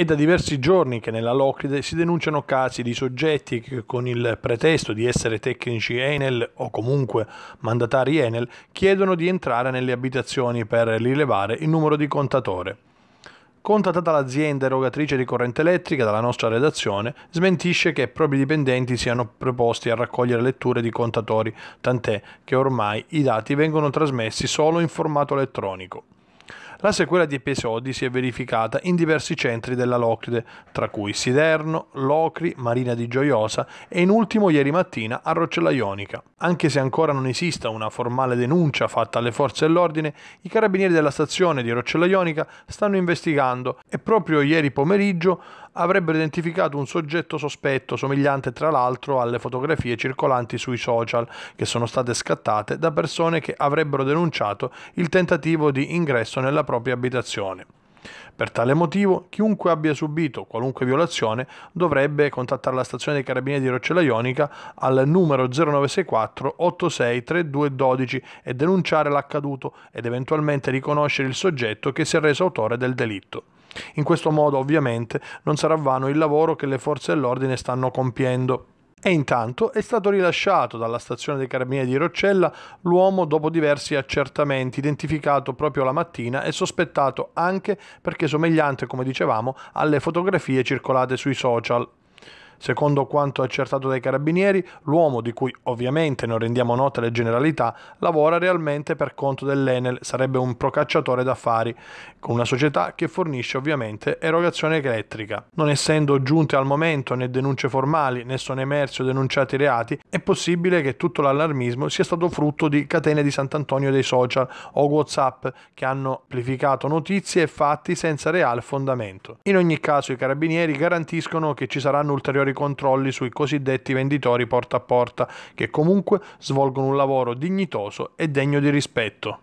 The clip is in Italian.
È da diversi giorni che nella Locride si denunciano casi di soggetti che con il pretesto di essere tecnici Enel o comunque mandatari Enel chiedono di entrare nelle abitazioni per rilevare il numero di contatore. Contattata l'azienda erogatrice di corrente elettrica dalla nostra redazione, smentisce che propri dipendenti siano preposti a raccogliere letture di contatori, tant'è che ormai i dati vengono trasmessi solo in formato elettronico. La sequela di episodi si è verificata in diversi centri della Locride, tra cui Siderno, Locri, Marina di Gioiosa e in ultimo ieri mattina a Roccella Ionica. Anche se ancora non esista una formale denuncia fatta alle forze dell'ordine, i carabinieri della stazione di Roccella Ionica stanno investigando e proprio ieri pomeriggio avrebbero identificato un soggetto sospetto, somigliante tra l'altro alle fotografie circolanti sui social, che sono state scattate da persone che avrebbero denunciato il tentativo di ingresso nella propria abitazione. Per tale motivo, chiunque abbia subito qualunque violazione dovrebbe contattare la stazione dei Carabinieri di Roccella Ionica al numero 0964 863212 e denunciare l'accaduto ed eventualmente riconoscere il soggetto che si è reso autore del delitto. In questo modo ovviamente non sarà vano il lavoro che le forze dell'ordine stanno compiendo. E intanto è stato rilasciato dalla stazione dei carabinieri di Roccella l'uomo dopo diversi accertamenti, identificato proprio la mattina e sospettato anche perché somigliante, come dicevamo, alle fotografie circolate sui social. Secondo quanto accertato dai carabinieri, l'uomo, di cui ovviamente non rendiamo note le generalità, lavora realmente per conto dell'Enel, sarebbe un procacciatore d'affari, con una società che fornisce ovviamente erogazione elettrica. Non essendo giunte al momento né denunce formali né sono emersi o denunciati reati, è possibile che tutto l'allarmismo sia stato frutto di catene di Sant'Antonio dei social o WhatsApp che hanno amplificato notizie e fatti senza reale fondamento. In ogni caso i carabinieri garantiscono che ci saranno ulteriori maggiori controlli sui cosiddetti venditori porta a porta, che comunque svolgono un lavoro dignitoso e degno di rispetto.